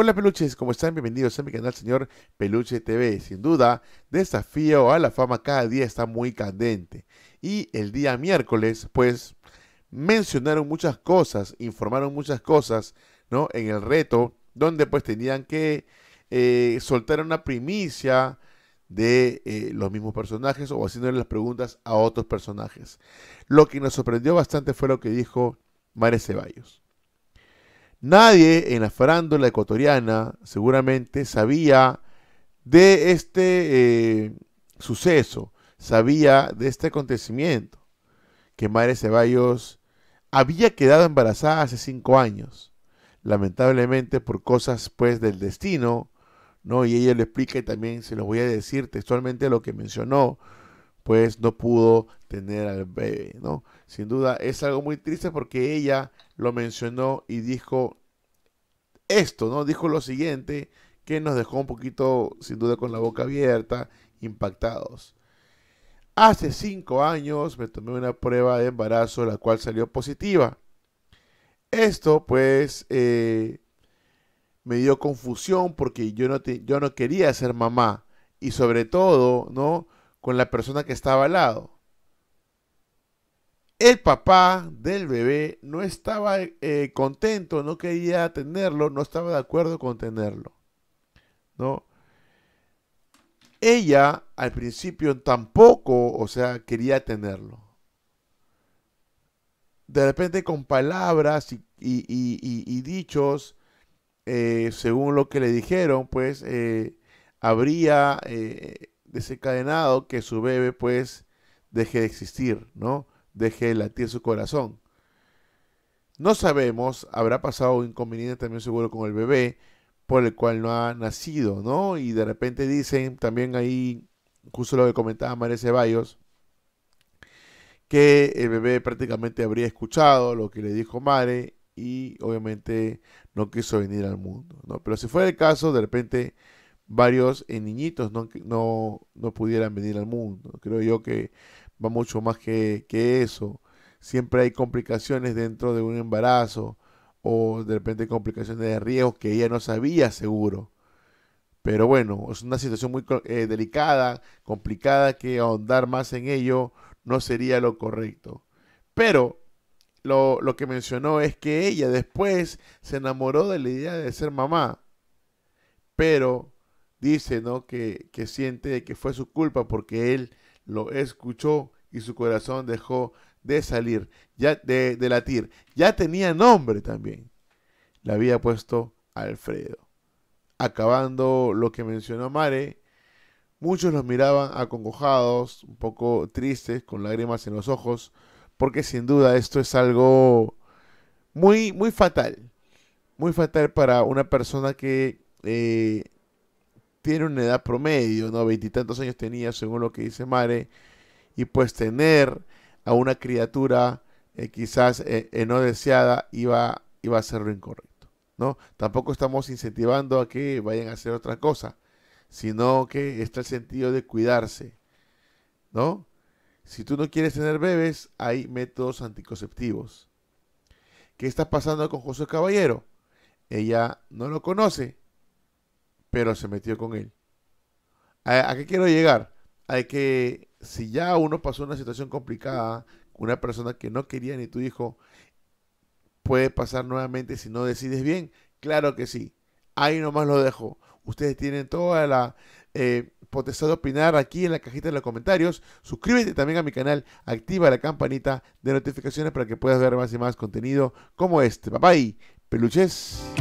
Hola peluches, ¿cómo están? Bienvenidos a mi canal señor Peluche TV. Sin duda, desafío a la fama cada día está muy candente. Y el día miércoles, pues, mencionaron muchas cosas, informaron muchas cosas, ¿no? En el reto, donde pues tenían que eh, soltar una primicia de eh, los mismos personajes o haciéndole las preguntas a otros personajes. Lo que nos sorprendió bastante fue lo que dijo Mare Ceballos. Nadie en la farándula ecuatoriana seguramente sabía de este eh, suceso, sabía de este acontecimiento, que Mare Ceballos había quedado embarazada hace cinco años, lamentablemente por cosas pues del destino, ¿no? Y ella lo explica y también se lo voy a decir textualmente lo que mencionó pues no pudo tener al bebé, ¿no? Sin duda es algo muy triste porque ella lo mencionó y dijo esto, ¿no? Dijo lo siguiente que nos dejó un poquito, sin duda, con la boca abierta, impactados. Hace cinco años me tomé una prueba de embarazo la cual salió positiva. Esto pues eh, me dio confusión porque yo no, yo no quería ser mamá y sobre todo, ¿no? con la persona que estaba al lado. El papá del bebé no estaba eh, contento, no quería tenerlo, no estaba de acuerdo con tenerlo. ¿No? Ella al principio tampoco, o sea, quería tenerlo. De repente con palabras y, dichos, eh, según lo que le dijeron, pues eh, habría desencadenado que su bebé pues deje de existir, ¿no? Deje de latir su corazón. No sabemos, habrá pasado un inconveniente también seguro con el bebé por el cual no ha nacido, ¿no? Y de repente dicen también ahí, justo lo que comentaba Mare Ceballos, que el bebé prácticamente habría escuchado lo que le dijo Mare y obviamente no quiso venir al mundo, ¿no? Pero si fuera el caso, de repente varios eh, niñitos no, pudieran venir al mundo. Creo yo que va mucho más que, eso. Siempre hay complicaciones dentro de un embarazo o de repente complicaciones de riesgo que ella no sabía seguro. Pero bueno, es una situación muy eh, delicada, complicada, que ahondar más en ello no sería lo correcto. Pero lo, lo que mencionó es que ella después se enamoró de la idea de ser mamá. Pero dice, ¿no? Que, que siente que fue su culpa porque él lo escuchó y su corazón dejó de salir, ya de, de latir. Ya tenía nombre también. Le había puesto Alfredo. Acabando lo que mencionó Mare, muchos los miraban acongojados, un poco tristes, con lágrimas en los ojos, porque sin duda esto es algo muy, muy fatal. Muy fatal para una persona que eh, tiene una edad promedio, ¿no? Veintitantos años tenía, según lo que dice Mare. Y pues tener a una criatura eh, quizás eh, eh, no deseada iba, iba a ser lo incorrecto, ¿no? Tampoco estamos incentivando a que vayan a hacer otra cosa, sino que está el sentido de cuidarse, ¿no? Si tú no quieres tener bebés, hay métodos anticonceptivos. ¿Qué está pasando con José Caballero? Ella no lo conoce, pero se metió con él. ¿A, qué quiero llegar? A que si ya uno pasó una situación complicada, una persona que no quería ni tu hijo, puede pasar nuevamente si no decides bien. Claro que sí. Ahí nomás lo dejo. Ustedes tienen toda la eh, potestad de opinar aquí en la cajita de los comentarios. Suscríbete también a mi canal, activa la campanita de notificaciones para que puedas ver más y más contenido como este. Bye bye, peluches.